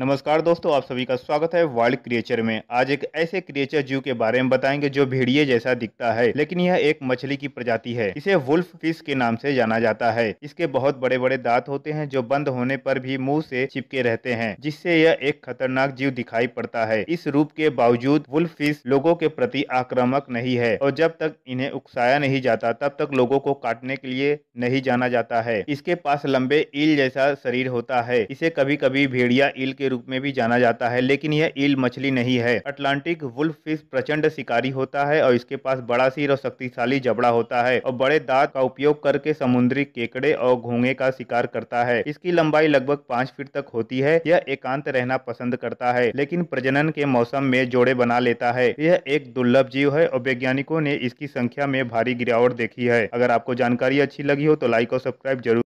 नमस्कार दोस्तों आप सभी का स्वागत है वाइल्ड क्रिएचर में आज एक ऐसे क्रिएचर जीव के बारे में बताएंगे जो भेड़िए जैसा दिखता है लेकिन यह एक मछली की प्रजाति है इसे वुल्फ फिश के नाम से जाना जाता है इसके बहुत बड़े बड़े दांत होते हैं जो बंद होने पर भी मुंह से चिपके रहते हैं जिससे यह एक खतरनाक जीव दिखाई पड़ता है इस रूप के बावजूद वुल्फ फिश लोगों के प्रति आक्रामक नहीं है और जब तक इन्हें उकसाया नहीं जाता तब तक लोगों को काटने के लिए नहीं जाना जाता है इसके पास लंबे ईल जैसा शरीर होता है इसे कभी कभी भेड़िया ईल के के रूप में भी जाना जाता है लेकिन यह ईल मछली नहीं है अटलांटिक वुल्फ फिश प्रचंड शिकारी होता है और इसके पास बड़ा सिर और शक्तिशाली जबड़ा होता है और बड़े दांत का उपयोग करके समुद्री केकड़े और घोंगे का शिकार करता है इसकी लंबाई लगभग पाँच फीट तक होती है यह एकांत रहना पसंद करता है लेकिन प्रजनन के मौसम में जोड़े बना लेता है यह एक दुर्लभ जीव है और वैज्ञानिकों ने इसकी संख्या में भारी गिरावट देखी है अगर आपको जानकारी अच्छी लगी हो तो लाइक और सब्सक्राइब जरूर